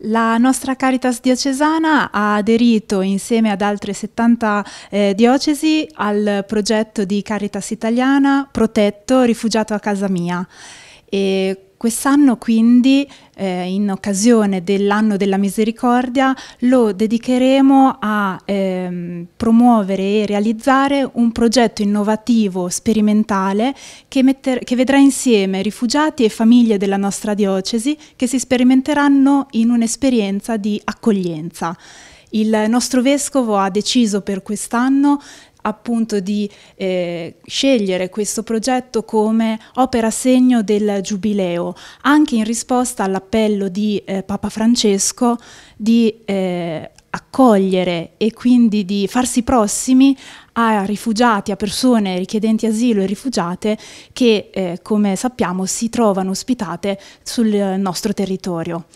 La nostra Caritas diocesana ha aderito insieme ad altre 70 eh, diocesi al progetto di Caritas italiana Protetto, rifugiato a casa mia e Quest'anno quindi, eh, in occasione dell'anno della misericordia, lo dedicheremo a ehm, promuovere e realizzare un progetto innovativo, sperimentale, che, che, vedrà insieme rifugiati e famiglie della nostra diocesi che si sperimenteranno in un'esperienza di accoglienza. Il nostro vescovo ha deciso per quest'anno appunto di eh, scegliere questo progetto come opera segno del Giubileo, anche in risposta all'appello di eh, Papa Francesco di eh, accogliere e quindi di farsi prossimi a rifugiati, a persone richiedenti asilo e rifugiate che, eh, come sappiamo, si trovano ospitate sul eh, nostro territorio.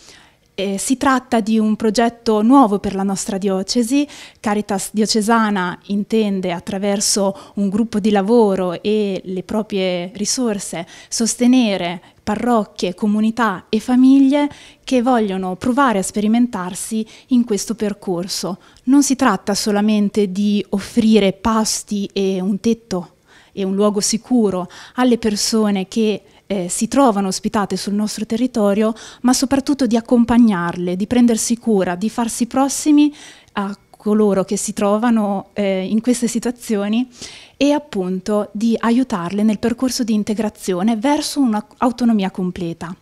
Eh, si tratta di un progetto nuovo per la nostra diocesi. Caritas Diocesana intende attraverso un gruppo di lavoro e le proprie risorse sostenere parrocchie, comunità e famiglie che vogliono provare a sperimentarsi in questo percorso. Non si tratta solamente di offrire pasti e un tetto e un luogo sicuro alle persone che eh, si trovano ospitate sul nostro territorio, ma soprattutto di accompagnarle, di prendersi cura, di farsi prossimi a coloro che si trovano eh, in queste situazioni e appunto di aiutarle nel percorso di integrazione verso un'autonomia completa.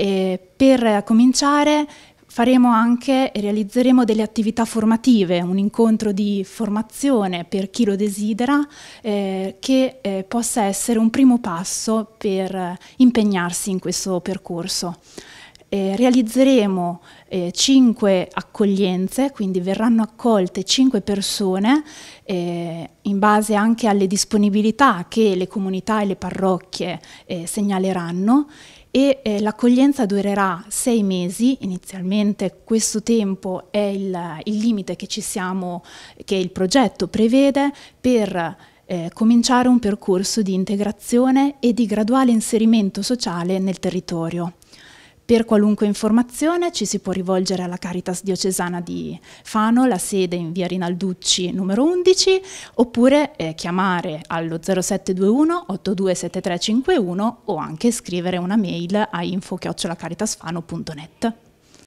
E per cominciare faremo anche e realizzeremo delle attività formative, un incontro di formazione per chi lo desidera eh, che eh, possa essere un primo passo per eh, impegnarsi in questo percorso. Eh, realizzeremo eh, cinque accoglienze, quindi verranno accolte cinque persone eh, in base anche alle disponibilità che le comunità e le parrocchie segnaleranno e eh, l'accoglienza durerà sei mesi, inizialmente questo tempo è il, il limite che, siamo, che il progetto prevede per eh, cominciare un percorso di integrazione e di graduale inserimento sociale nel territorio. Per qualunque informazione ci si può rivolgere alla Caritas diocesana di Fano, la sede in via Rinalducci numero 11, oppure eh, chiamare allo 0721 827351 o anche scrivere una mail a info.caritasfano.net.